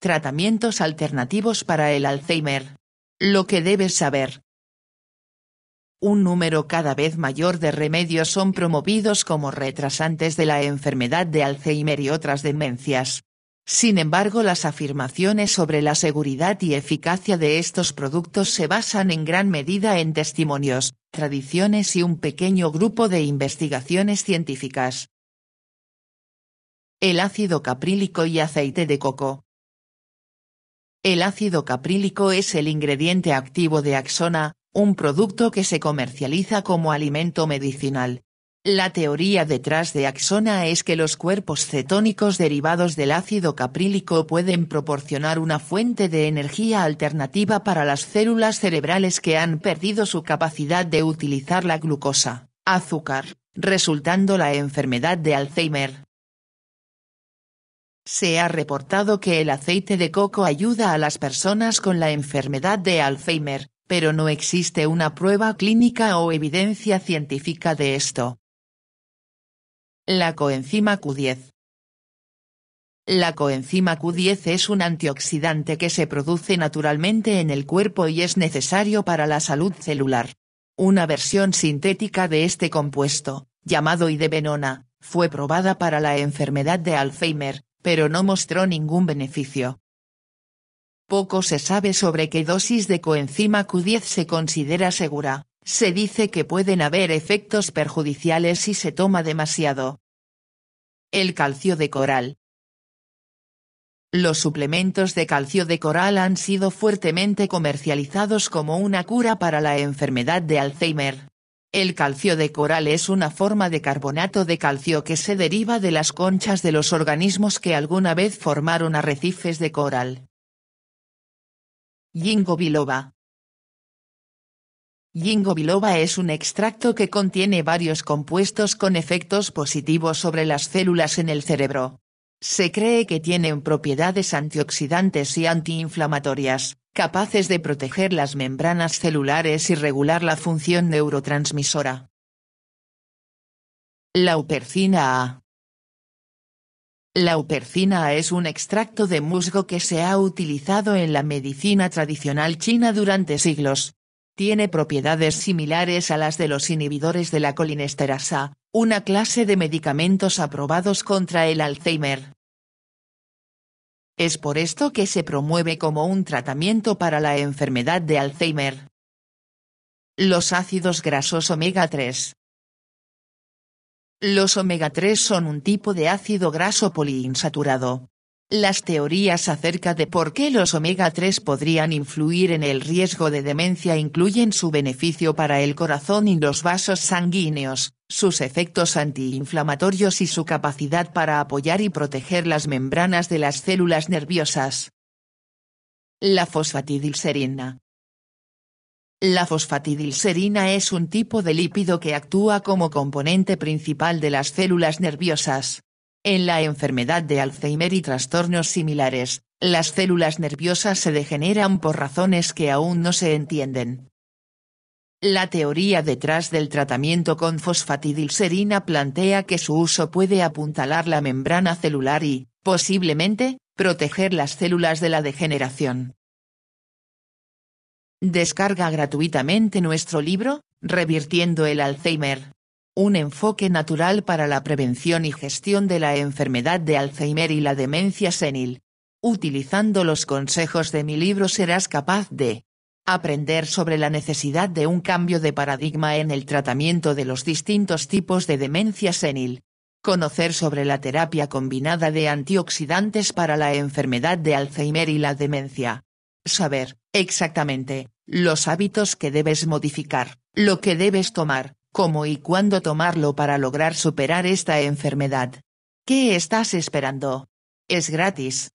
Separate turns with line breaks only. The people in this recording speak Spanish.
Tratamientos alternativos para el Alzheimer. Lo que debes saber. Un número cada vez mayor de remedios son promovidos como retrasantes de la enfermedad de Alzheimer y otras demencias. Sin embargo, las afirmaciones sobre la seguridad y eficacia de estos productos se basan en gran medida en testimonios, tradiciones y un pequeño grupo de investigaciones científicas. El ácido caprílico y aceite de coco el ácido caprílico es el ingrediente activo de Axona, un producto que se comercializa como alimento medicinal. La teoría detrás de Axona es que los cuerpos cetónicos derivados del ácido caprílico pueden proporcionar una fuente de energía alternativa para las células cerebrales que han perdido su capacidad de utilizar la glucosa, azúcar, resultando la enfermedad de Alzheimer. Se ha reportado que el aceite de coco ayuda a las personas con la enfermedad de Alzheimer, pero no existe una prueba clínica o evidencia científica de esto. La coenzima Q10 La coenzima Q10 es un antioxidante que se produce naturalmente en el cuerpo y es necesario para la salud celular. Una versión sintética de este compuesto, llamado idebenona, fue probada para la enfermedad de Alzheimer, pero no mostró ningún beneficio. Poco se sabe sobre qué dosis de coenzima Q10 se considera segura, se dice que pueden haber efectos perjudiciales si se toma demasiado. El calcio de coral. Los suplementos de calcio de coral han sido fuertemente comercializados como una cura para la enfermedad de Alzheimer. El calcio de coral es una forma de carbonato de calcio que se deriva de las conchas de los organismos que alguna vez formaron arrecifes de coral. Yingo Yingobiloba es un extracto que contiene varios compuestos con efectos positivos sobre las células en el cerebro. Se cree que tienen propiedades antioxidantes y antiinflamatorias, capaces de proteger las membranas celulares y regular la función neurotransmisora. upercina A. upercina A es un extracto de musgo que se ha utilizado en la medicina tradicional china durante siglos. Tiene propiedades similares a las de los inhibidores de la colinesterasa, una clase de medicamentos aprobados contra el Alzheimer. Es por esto que se promueve como un tratamiento para la enfermedad de Alzheimer. Los ácidos grasos omega 3. Los omega 3 son un tipo de ácido graso poliinsaturado. Las teorías acerca de por qué los omega 3 podrían influir en el riesgo de demencia incluyen su beneficio para el corazón y los vasos sanguíneos, sus efectos antiinflamatorios y su capacidad para apoyar y proteger las membranas de las células nerviosas. La fosfatidilserina. La fosfatidilserina es un tipo de lípido que actúa como componente principal de las células nerviosas. En la enfermedad de Alzheimer y trastornos similares, las células nerviosas se degeneran por razones que aún no se entienden. La teoría detrás del tratamiento con fosfatidilserina plantea que su uso puede apuntalar la membrana celular y, posiblemente, proteger las células de la degeneración. Descarga gratuitamente nuestro libro, Revirtiendo el Alzheimer. Un enfoque natural para la prevención y gestión de la enfermedad de Alzheimer y la demencia senil. Utilizando los consejos de mi libro serás capaz de aprender sobre la necesidad de un cambio de paradigma en el tratamiento de los distintos tipos de demencia senil, conocer sobre la terapia combinada de antioxidantes para la enfermedad de Alzheimer y la demencia, saber, exactamente, los hábitos que debes modificar, lo que debes tomar, cómo y cuándo tomarlo para lograr superar esta enfermedad. ¿Qué estás esperando? Es gratis.